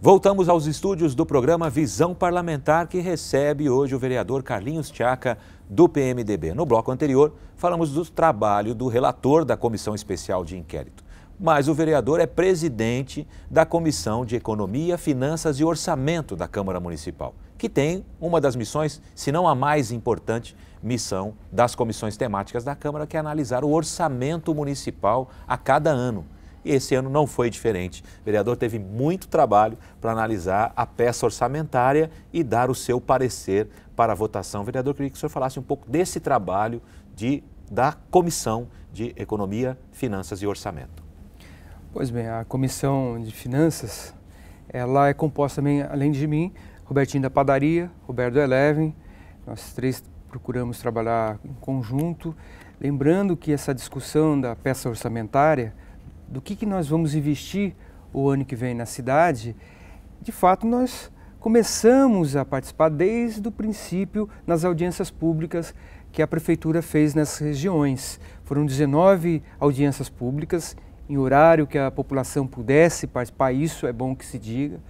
Voltamos aos estúdios do programa Visão Parlamentar, que recebe hoje o vereador Carlinhos Tchaca, do PMDB. No bloco anterior, falamos do trabalho do relator da Comissão Especial de Inquérito. Mas o vereador é presidente da Comissão de Economia, Finanças e Orçamento da Câmara Municipal, que tem uma das missões, se não a mais importante, missão das comissões temáticas da Câmara, que é analisar o orçamento municipal a cada ano e esse ano não foi diferente. O vereador teve muito trabalho para analisar a peça orçamentária e dar o seu parecer para a votação. Vereador, queria que o senhor falasse um pouco desse trabalho de, da Comissão de Economia, Finanças e Orçamento. Pois bem, a Comissão de Finanças, ela é composta também, além de mim, Robertinho da Padaria, Roberto Eleven, nós três procuramos trabalhar em conjunto, lembrando que essa discussão da peça orçamentária, do que, que nós vamos investir o ano que vem na cidade, de fato nós começamos a participar desde o princípio nas audiências públicas que a prefeitura fez nessas regiões. Foram 19 audiências públicas em horário que a população pudesse participar, isso é bom que se diga.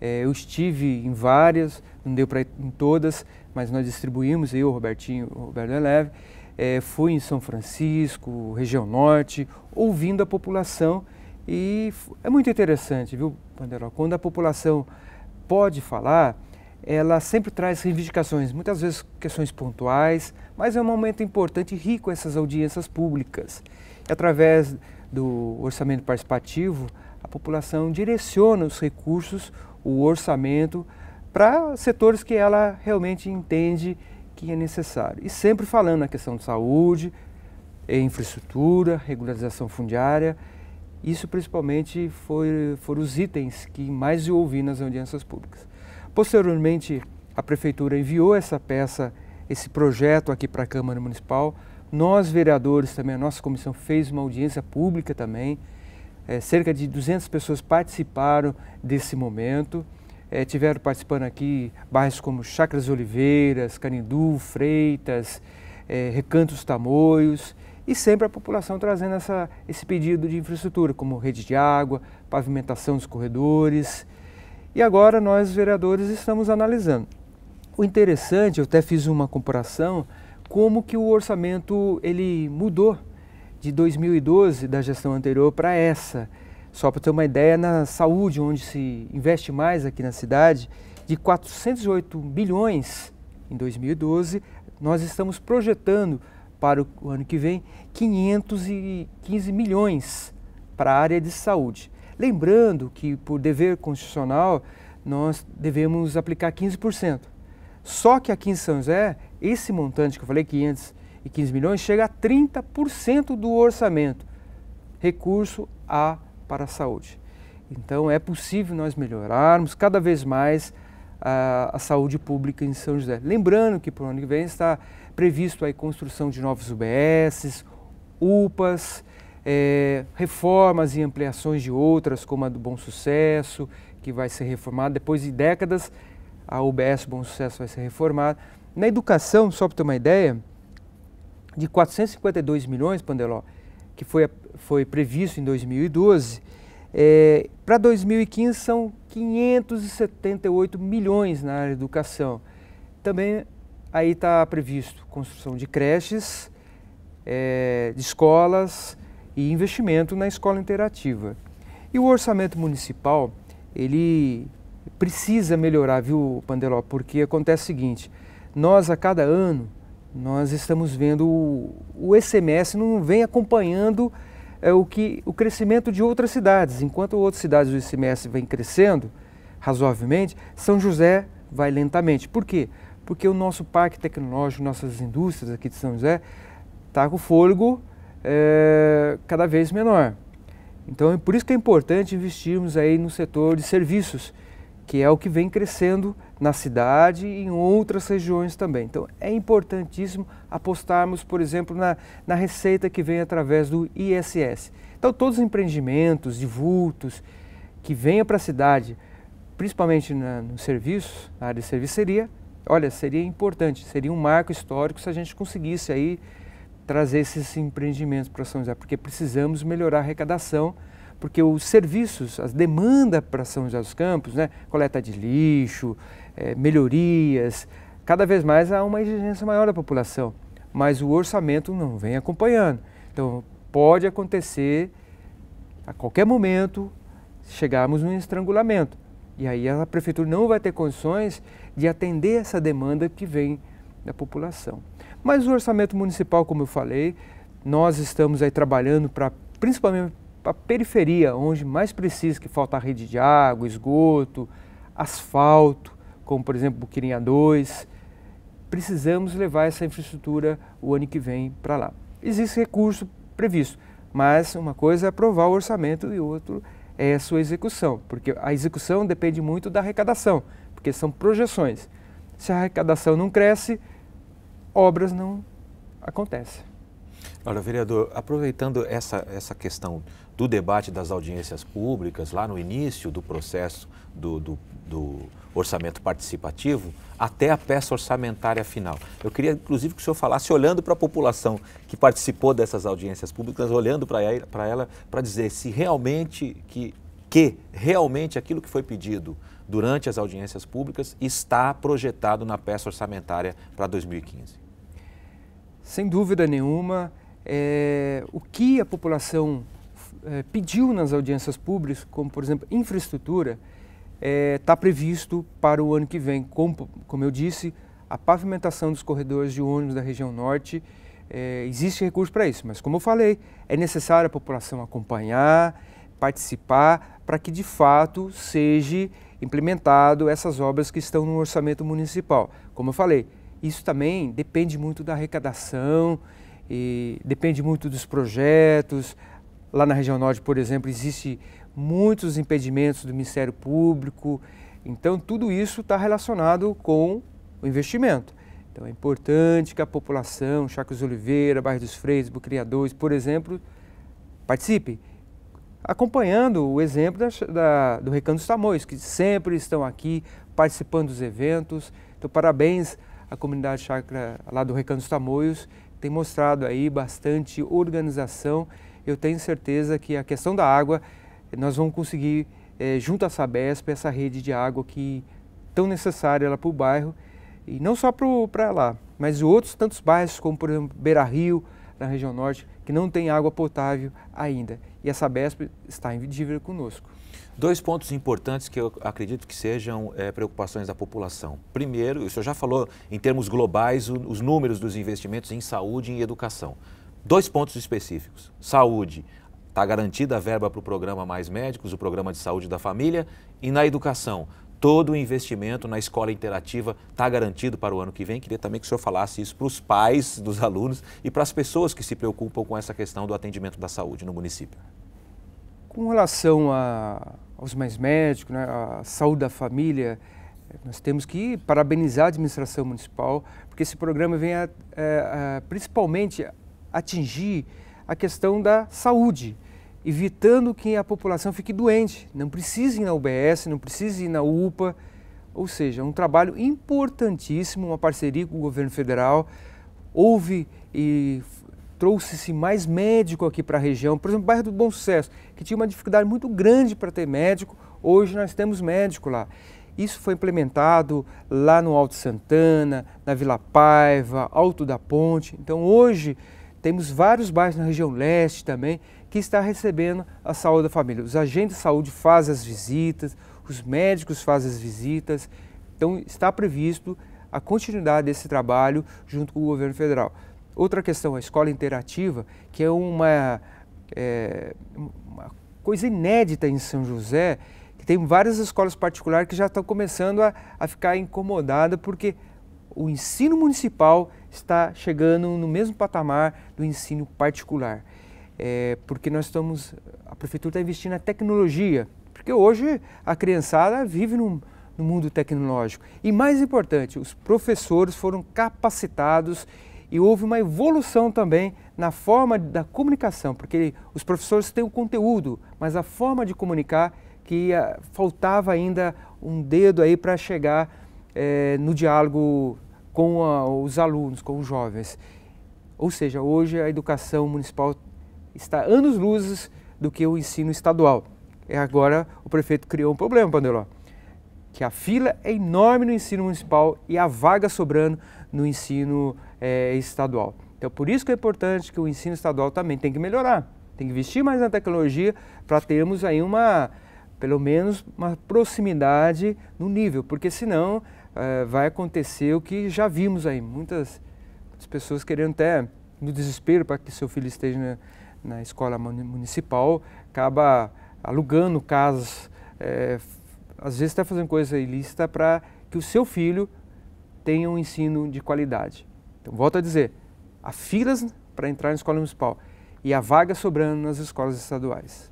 É, eu estive em várias, não deu para ir em todas, mas nós distribuímos, eu, Robertinho, Roberto Eleve, é, fui em São Francisco, região norte, ouvindo a população e é muito interessante, viu, Panderol? Quando a população pode falar, ela sempre traz reivindicações, muitas vezes questões pontuais, mas é um momento importante e rico essas audiências públicas. E através do orçamento participativo, a população direciona os recursos, o orçamento, para setores que ela realmente entende que é necessário. E sempre falando na questão de saúde, eh, infraestrutura, regularização fundiária. Isso principalmente foi, foram os itens que mais eu ouvi nas audiências públicas. Posteriormente, a prefeitura enviou essa peça, esse projeto aqui para a Câmara Municipal. Nós, vereadores, também, a nossa comissão fez uma audiência pública também. É, cerca de 200 pessoas participaram desse momento é, tiveram participando aqui bairros como Chacras Oliveiras, Canindu, Freitas, é, Recantos Tamoios, e sempre a população trazendo essa, esse pedido de infraestrutura, como rede de água, pavimentação dos corredores. E agora nós, vereadores, estamos analisando. O interessante, eu até fiz uma comparação, como que o orçamento ele mudou de 2012, da gestão anterior, para essa. Só para ter uma ideia, na saúde, onde se investe mais aqui na cidade, de 408 bilhões em 2012, nós estamos projetando para o ano que vem 515 milhões para a área de saúde. Lembrando que, por dever constitucional, nós devemos aplicar 15%. Só que aqui em São José, esse montante que eu falei, 515 milhões, chega a 30% do orçamento, recurso a para a saúde. Então é possível nós melhorarmos cada vez mais a, a saúde pública em São José. Lembrando que para o ano que vem está previsto a construção de novos UBSs, UPAs, é, reformas e ampliações de outras, como a do Bom Sucesso, que vai ser reformada. Depois de décadas, a UBS Bom Sucesso vai ser reformada. Na educação, só para ter uma ideia, de 452 milhões, Pandeló, que foi, foi previsto em 2012, é, para 2015 são 578 milhões na área de educação. Também aí está previsto construção de creches, é, de escolas e investimento na escola interativa. E o orçamento municipal, ele precisa melhorar, viu, Pandeló? Porque acontece o seguinte, nós a cada ano nós estamos vendo o SMS não vem acompanhando é, o, que, o crescimento de outras cidades. Enquanto outras cidades do SMS vem crescendo razoavelmente, São José vai lentamente. Por quê? Porque o nosso parque tecnológico, nossas indústrias aqui de São José, está com fôlego é, cada vez menor. Então, é por isso que é importante investirmos aí no setor de serviços, que é o que vem crescendo na cidade e em outras regiões também. Então é importantíssimo apostarmos, por exemplo, na, na receita que vem através do ISS. Então todos os empreendimentos de vultos que venham para a cidade, principalmente na, no serviço, na área de seria, olha, seria importante, seria um marco histórico se a gente conseguisse aí trazer esses empreendimentos para São José, porque precisamos melhorar a arrecadação porque os serviços, as demandas para São José dos Campos, né, coleta de lixo, é, melhorias, cada vez mais há uma exigência maior da população, mas o orçamento não vem acompanhando. Então pode acontecer a qualquer momento chegarmos num estrangulamento. E aí a prefeitura não vai ter condições de atender essa demanda que vem da população. Mas o orçamento municipal, como eu falei, nós estamos aí trabalhando para principalmente para a periferia, onde mais precisa, que falta rede de água, esgoto, asfalto, como por exemplo Buquirinha 2. Precisamos levar essa infraestrutura o ano que vem para lá. Existe recurso previsto, mas uma coisa é aprovar o orçamento e outro é a sua execução, porque a execução depende muito da arrecadação, porque são projeções. Se a arrecadação não cresce, obras não acontecem. Olha, vereador, aproveitando essa, essa questão do debate das audiências públicas, lá no início do processo do, do, do, orçamento participativo, até a peça orçamentária final. Eu queria, inclusive, que o senhor falasse, olhando para a população que participou dessas audiências públicas, olhando para ela, para dizer se realmente que, que realmente aquilo que foi pedido durante as audiências públicas está projetado na peça orçamentária para 2015. Sem dúvida nenhuma, é, o que a população eh, pediu nas audiências públicas, como por exemplo infraestrutura, está eh, previsto para o ano que vem, como, como eu disse, a pavimentação dos corredores de ônibus da região norte. Eh, existe recurso para isso, mas como eu falei, é necessário a população acompanhar, participar, para que de fato seja implementado essas obras que estão no orçamento municipal. Como eu falei, isso também depende muito da arrecadação, e depende muito dos projetos, Lá na região norte, por exemplo, existe muitos impedimentos do Ministério Público. Então, tudo isso está relacionado com o investimento. Então, é importante que a população, Chacos Oliveira, Bairro dos Freitas, Bucria por exemplo, participe, acompanhando o exemplo da, da, do Recanto dos Tamoios, que sempre estão aqui participando dos eventos. Então, parabéns à comunidade chácara lá do Recanto dos Tamoios, tem mostrado aí bastante organização eu tenho certeza que a questão da água, nós vamos conseguir, é, junto à Sabesp, essa rede de água que tão necessária lá para o bairro, e não só para lá, mas outros tantos bairros, como por exemplo Beira Rio, na região norte, que não tem água potável ainda. E a Sabesp está em dívida conosco. Dois pontos importantes que eu acredito que sejam é, preocupações da população. Primeiro, o senhor já falou em termos globais o, os números dos investimentos em saúde e em educação. Dois pontos específicos: saúde. Está garantida a verba para o programa Mais Médicos, o programa de saúde da família, e na educação. Todo o investimento na escola interativa está garantido para o ano que vem. Queria também que o senhor falasse isso para os pais dos alunos e para as pessoas que se preocupam com essa questão do atendimento da saúde no município. Com relação a, aos mais médicos, né, a saúde da família, eh, nós temos que parabenizar a administração municipal, porque esse programa vem a, eh, a, principalmente atingir a questão da saúde, evitando que a população fique doente, não precise ir na UBS, não precise ir na UPA, ou seja, um trabalho importantíssimo, uma parceria com o governo federal. Houve e trouxe-se mais médico aqui para a região, por exemplo, o bairro do Bom Sucesso, que tinha uma dificuldade muito grande para ter médico, hoje nós temos médico lá. Isso foi implementado lá no Alto Santana, na Vila Paiva, Alto da Ponte. Então hoje temos vários bairros na região leste também que está recebendo a saúde da família. Os agentes de saúde fazem as visitas, os médicos fazem as visitas. Então está previsto a continuidade desse trabalho junto com o governo federal. Outra questão, a escola interativa, que é uma, é, uma coisa inédita em São José, que tem várias escolas particulares que já estão começando a, a ficar incomodada porque o ensino municipal está chegando no mesmo patamar do ensino particular. É, porque nós estamos, a prefeitura está investindo na tecnologia, porque hoje a criançada vive num, no mundo tecnológico. E mais importante, os professores foram capacitados e houve uma evolução também na forma da comunicação, porque os professores têm o conteúdo, mas a forma de comunicar que a, eh, faltava ainda um dedo aí para chegar é, no diálogo com a, os alunos, com os jovens. Ou seja, hoje a educação municipal está anos luzes do que o ensino estadual. E é agora o prefeito criou um problema, Pandeló, que a fila é enorme no ensino municipal e a vaga sobrando no ensino é, estadual. Então, por isso que é importante que o ensino estadual também tem que melhorar, tem que investir mais na tecnologia para termos aí uma, pelo menos, uma proximidade no nível, porque senão eh, vai acontecer o que já vimos aí, muitas pessoas querendo até no desespero para que seu filho esteja na, na escola municipal, acaba alugando casas, é, às vezes está fazendo coisa ilícita para que o seu filho tenha um ensino de qualidade. Então, volto a dizer, há filas para entrar na escola municipal e há vaga sobrando nas escolas estaduais.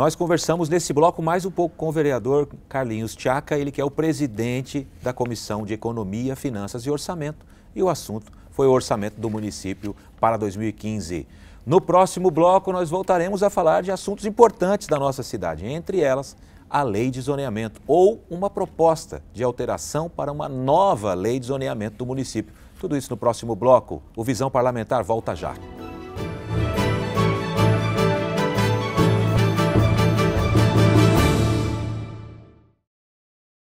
Nós conversamos nesse bloco mais um pouco com o vereador Carlinhos Tchaca, ele que é o presidente da Comissão de Economia, Finanças e Orçamento, e o assunto foi o orçamento do município para 2015. No próximo bloco, nós voltaremos a falar de assuntos importantes da nossa cidade, entre elas a lei de zoneamento ou uma proposta de alteração para uma nova lei de zoneamento do município. Tudo isso no próximo bloco. O Visão Parlamentar volta já.